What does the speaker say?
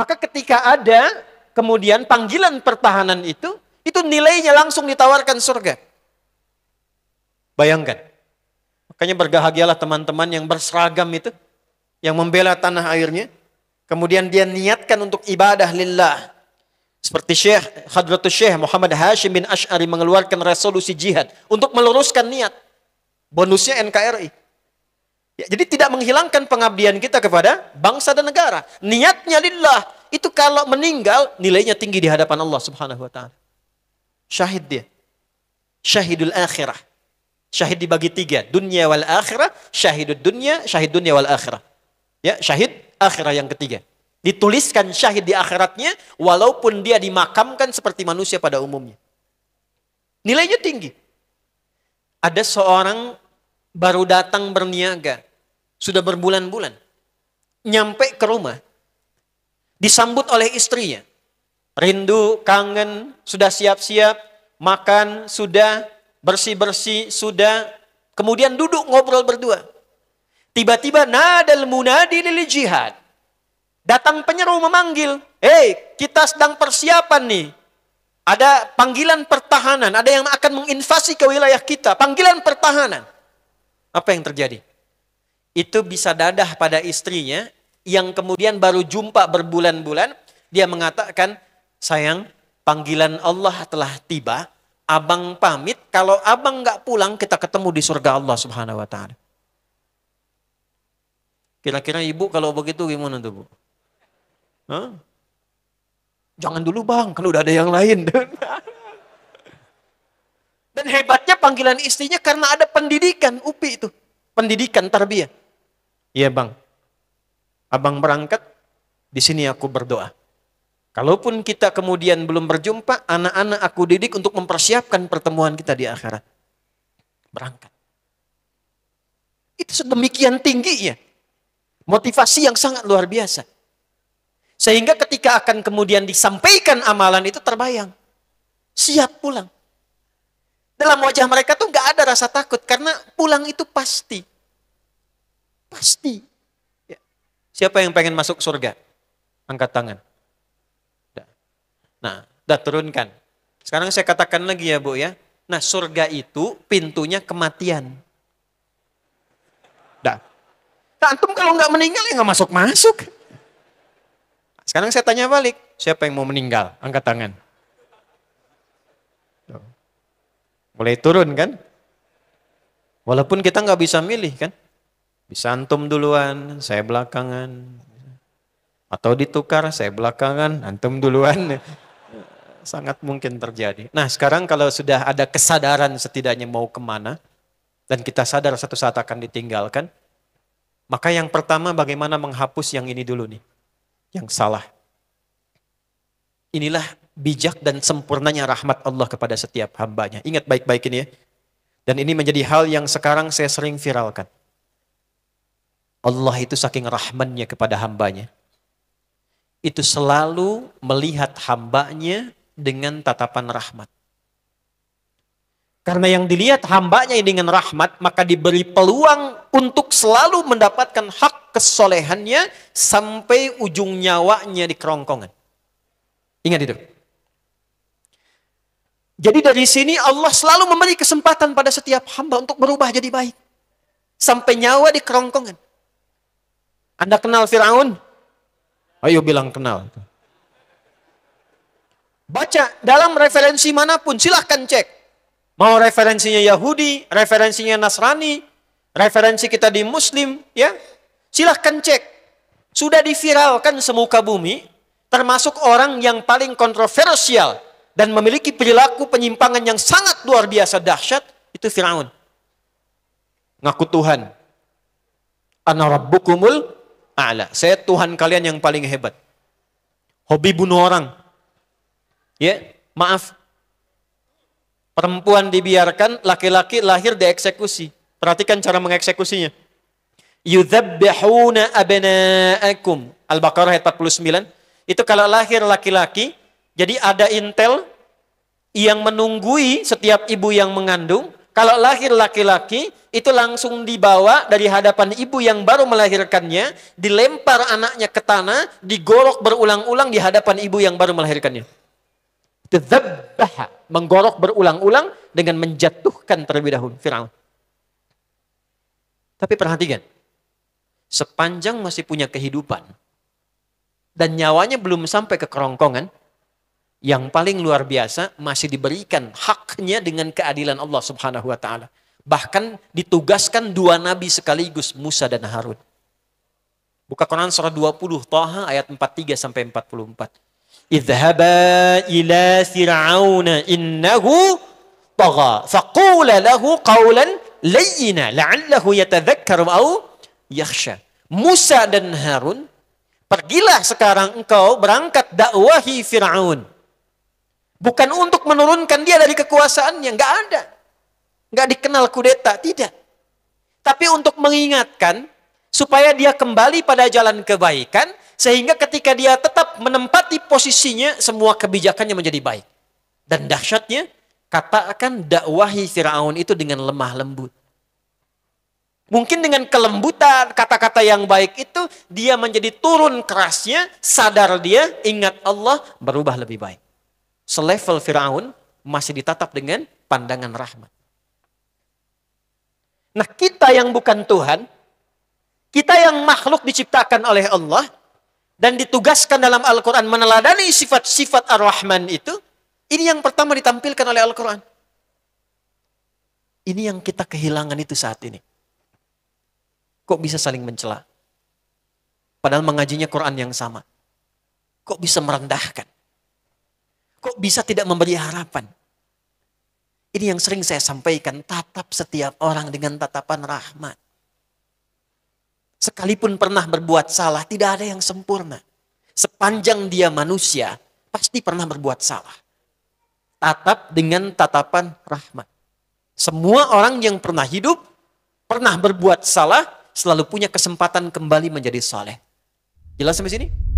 Maka ketika ada kemudian panggilan pertahanan itu, itu nilainya langsung ditawarkan surga. Bayangkan. Makanya berbahagialah teman-teman yang berseragam itu, yang membela tanah airnya, kemudian dia niatkan untuk ibadah lillah. Seperti Syekh Hadratus Syekh Muhammad Hashim bin Ash'ari mengeluarkan resolusi jihad untuk meluruskan niat. Bonusnya NKRI. Ya, jadi tidak menghilangkan pengabdian kita kepada bangsa dan negara. Niatnya lillah. Itu kalau meninggal nilainya tinggi di hadapan Allah Subhanahu wa taala. Syahid dia. Syahidul akhirah. Syahid dibagi tiga, dunia wal akhirah, syahidud dunia, syahid dunia wal akhirah. Ya, syahid akhirah yang ketiga. Dituliskan syahid di akhiratnya walaupun dia dimakamkan seperti manusia pada umumnya. Nilainya tinggi. Ada seorang baru datang berniaga sudah berbulan-bulan. Nyampe ke rumah. Disambut oleh istrinya. Rindu, kangen, sudah siap-siap. Makan, sudah. Bersih-bersih, sudah. Kemudian duduk ngobrol berdua. Tiba-tiba nadal munadi Lili jihad. Datang penyeru memanggil, "Hei, kita sedang persiapan nih. Ada panggilan pertahanan, ada yang akan menginvasi ke wilayah kita, panggilan pertahanan." Apa yang terjadi? itu bisa dadah pada istrinya yang kemudian baru jumpa berbulan-bulan dia mengatakan sayang panggilan Allah telah tiba abang pamit kalau abang nggak pulang kita ketemu di surga Allah subhanahu wa ta'ala kira-kira ibu kalau begitu gimana tuh bu huh? jangan dulu bang kalau udah ada yang lain dan hebatnya panggilan istrinya karena ada pendidikan upi itu pendidikan tarbiyah Iya bang, abang berangkat, di sini aku berdoa. Kalaupun kita kemudian belum berjumpa, anak-anak aku didik untuk mempersiapkan pertemuan kita di akhirat. Berangkat. Itu sedemikian tingginya. Motivasi yang sangat luar biasa. Sehingga ketika akan kemudian disampaikan amalan itu terbayang. Siap pulang. Dalam wajah mereka tuh gak ada rasa takut karena pulang itu pasti. Pasti. Ya. Siapa yang pengen masuk surga? Angkat tangan. Nah, dah turunkan. Sekarang saya katakan lagi ya Bu ya. Nah surga itu pintunya kematian. Dah. Nah, antum kalau nggak meninggal ya nggak masuk-masuk. Sekarang saya tanya balik, siapa yang mau meninggal? Angkat tangan. Mulai turun kan? Walaupun kita nggak bisa milih kan? Bisa antum duluan, saya belakangan. Atau ditukar, saya belakangan, antum duluan. Sangat mungkin terjadi. Nah sekarang kalau sudah ada kesadaran setidaknya mau kemana, dan kita sadar satu saat akan ditinggalkan, maka yang pertama bagaimana menghapus yang ini dulu nih, yang salah. Inilah bijak dan sempurnanya rahmat Allah kepada setiap hambanya. Ingat baik-baik ini ya. Dan ini menjadi hal yang sekarang saya sering viralkan. Allah itu saking rahmannya kepada hambanya. Itu selalu melihat hambanya dengan tatapan rahmat. Karena yang dilihat hambanya dengan rahmat, maka diberi peluang untuk selalu mendapatkan hak kesolehannya sampai ujung nyawanya di kerongkongan. Ingat itu. Jadi dari sini Allah selalu memberi kesempatan pada setiap hamba untuk berubah jadi baik. Sampai nyawa di kerongkongan. Anda kenal Firaun? Ayo bilang kenal. Baca dalam referensi manapun, silahkan cek. Mau referensinya Yahudi, referensinya Nasrani, referensi kita di Muslim, ya silahkan cek. Sudah diviralkan semuka bumi, termasuk orang yang paling kontroversial dan memiliki perilaku penyimpangan yang sangat luar biasa dahsyat, itu Firaun. Ngaku Tuhan. Ana rabbukumul a'la. Saya Tuhan kalian yang paling hebat. Hobi bunuh orang. Ya, maaf. Perempuan dibiarkan, laki-laki lahir dieksekusi. Perhatikan cara mengeksekusinya. Yudhabbihuna abena'akum. Al-Baqarah ayat 49. Itu kalau lahir laki-laki, jadi ada intel yang menunggui setiap ibu yang mengandung, kalau lahir laki-laki, itu langsung dibawa dari hadapan ibu yang baru melahirkannya, dilempar anaknya ke tanah, digorok berulang-ulang di hadapan ibu yang baru melahirkannya. Tadzabbaha, menggorok berulang-ulang dengan menjatuhkan terlebih dahulu Firaun. Tapi perhatikan, sepanjang masih punya kehidupan dan nyawanya belum sampai ke kerongkongan, yang paling luar biasa masih diberikan haknya dengan keadilan Allah Subhanahu wa taala. Bahkan ditugaskan dua nabi sekaligus Musa dan Harun. Buka Quran surah 20 Taha ayat 43 sampai 44. Idhhaba ila fir'auna innahu tagha faqula lahu qawlan layyina la'allahu yatadhakkaru aw yakhsha. Musa dan Harun, pergilah sekarang engkau berangkat dakwahi Firaun. Bukan untuk menurunkan dia dari kekuasaannya, nggak ada. Nggak dikenal kudeta, tidak. Tapi untuk mengingatkan supaya dia kembali pada jalan kebaikan sehingga ketika dia tetap menempati posisinya semua kebijakannya menjadi baik. Dan dahsyatnya katakan dakwahi Firaun itu dengan lemah lembut. Mungkin dengan kelembutan kata-kata yang baik itu dia menjadi turun kerasnya, sadar dia, ingat Allah, berubah lebih baik selevel Firaun masih ditatap dengan pandangan rahmat. Nah, kita yang bukan Tuhan, kita yang makhluk diciptakan oleh Allah dan ditugaskan dalam Al-Qur'an meneladani sifat-sifat Ar-Rahman itu, ini yang pertama ditampilkan oleh Al-Qur'an. Ini yang kita kehilangan itu saat ini. Kok bisa saling mencela? Padahal mengajinya Quran yang sama. Kok bisa merendahkan? Kok bisa tidak memberi harapan? Ini yang sering saya sampaikan, tatap setiap orang dengan tatapan rahmat. Sekalipun pernah berbuat salah, tidak ada yang sempurna. Sepanjang dia manusia, pasti pernah berbuat salah. Tatap dengan tatapan rahmat. Semua orang yang pernah hidup, pernah berbuat salah, selalu punya kesempatan kembali menjadi soleh. Jelas sampai sini?